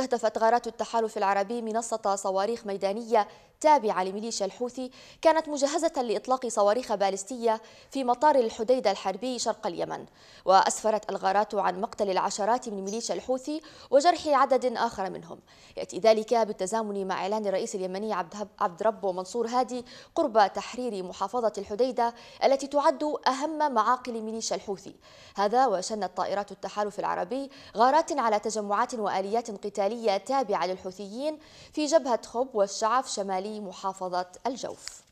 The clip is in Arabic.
استهدفت غارات التحالف العربي منصة صواريخ ميدانية تابعة لميليشيا الحوثي كانت مجهزة لإطلاق صواريخ باليستية في مطار الحديدة الحربي شرق اليمن وأسفرت الغارات عن مقتل العشرات من ميليشيا الحوثي وجرح عدد آخر منهم يأتي ذلك بالتزامن مع إعلان الرئيس اليمني عبد رب منصور هادي قرب تحرير محافظة الحديدة التي تعد أهم معاقل ميليشيا الحوثي هذا وشنت طائرات التحالف العربي غارات على تجمعات وآليات قتالية ميدانية تابعة للحوثيين في جبهة خب والشعف شمالي محافظة الجوف